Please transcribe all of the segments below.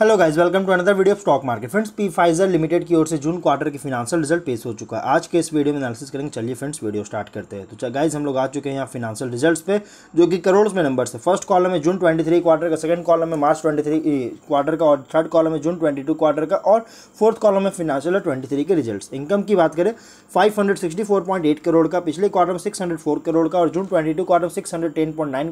hello guys welcome to another video of stock market friends P Pfizer limited की ओर से June quarter की financial result पेश हो चुका है आज के इस वीडियो में एनालिसिस करेंगे चलिए फ्रेंड्स वीडियो स्टार्ट करते हैं तो गाइस हम लोग आ चुके हैं यहाँ फिनांशियल रिजल्ट्स पे जो कि करोड़ में नंबर है फर्स्ट कॉलम है जून ट्वेंटी क्वार्टर का सेकंड कॉलम है मार्च ट्वेंटी क्वार्टर का और थर्ड कॉलम है जून ट्वेंटी क्वार्टर का और फोर्थ कॉलम है फिनांशियल ट्वेंटी के रिजल्ट इनकम की बात करें फाइव करोड़ का पिछले क्वार्टर में सिक्स करोड़ का और जून ट्वेंटी क्वार्टर में सिक्स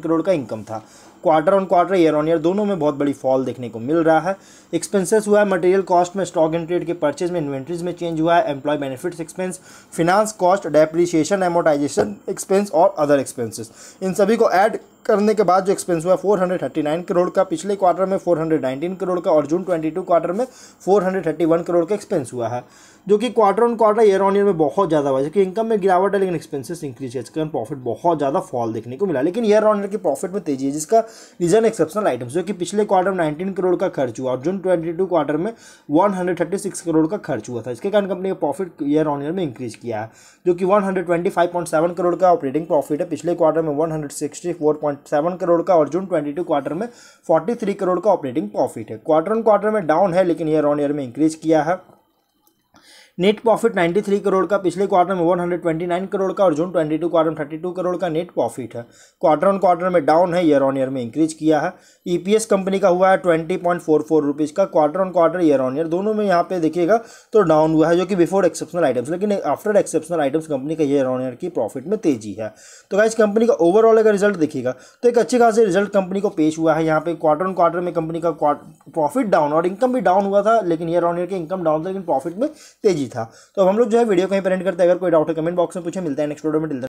करोड़ का इनकम था quarter on quarter year on year दोनों में बहुत बड़ी फॉल देखने को मिल रहा है है एक्सपेंसेस हुआ है मटेरियल कॉस्ट में स्टॉक एंड ट्रेड के परचेज में इन्वेंट्रीज में चेंज हुआ है employ benefits expense finance cost depreciation amortisation expense और अदर एक्सपेंसेस इन सभी को ऐड करने के बाद जो एक्सपेंस हुआ 439 करोड़ का पिछले क्वार्टर में 419 करोड़ का और जून 22 क्वार्टर में 431 करोड़ का एक्सपेंस हुआ है जो कि quarter on quarter year on year में बहुत ज़्यादा हुआ जबकि इनकम में गिरावट है लेकिन एक्सपेंसेस इंक्रीज है इसके कारण प्रॉफिट बहुत ज़्यादा फॉल देखने को मिला लेकिन ईयर ऑन ईयर की प्रॉफिट में तेजी है जिसका रीजन एक्सेप्शनल आइटम्स जो कि पिछले क्वार्टर में नाइनटीन करोड़ का खर्च हुआ और जून ट्वेंटी क्वार्टर में वन करोड़ का खर्च हुआ था इसके कारण कंपनी का प्रॉफिट ईयर ऑन ईयर में इंक्रीज किया है जो कि वन करोड़ का ऑपरेटिंग प्रॉफिट है पिछले क्वार्टर में वन सेवन करोड़ का और जून ट्वेंटी टू क्वार्टर में फोर्टी थ्री करोड़ का ऑपरेटिंग प्रॉफिट है क्वार्टर ऑन क्वार्टर में डाउन है लेकिन ईयर ऑन ईयर में इंक्रीज किया है नेट प्रॉफिट 93 करोड़ का पिछले क्वार्टर में 129 करोड़ का और जून 22 क्वार्टर में 32 करोड़ का नेट प्रॉफिट है क्वार्टर ऑन क्वार्टर में डाउन है ईयर ऑन ईयर में इंक्रीज किया है ईपीएस e कंपनी का हुआ है twenty point four four rupees का quarter on quarter year on year दोनों में यहाँ पे देखिएगा तो डाउन हुआ है जो कि बिफोर एक्सेप्शनल आइटम्स लेकिन आफ्टर एक्सेप्शनल आइटम्स कंपनी का ईयर ऑन ईयर की प्रॉफिट में तेजी है तो इस कंपनी का ओवरऑल अगर रिजल्ट देखिएगा तो एक अच्छे खासे रिजल्ट कंपनी को पेश हुआ है यहाँ पे क्वार्टर ऑन क्वार्टर में कंपनी का प्रॉफिट डाउन और इनकम भी डाउन हुआ था लेकिन ईयर ऑन ईयर की इनकम डाउन था लेकिन प्रॉफिट में तेजी था तो अब हम लोग जो है वीडियो कहीं पर एंड करते हैं अगर कोई डाउट है कमेंट बॉक्स में पूछे मिलता है नेक्स्ट वीडियो में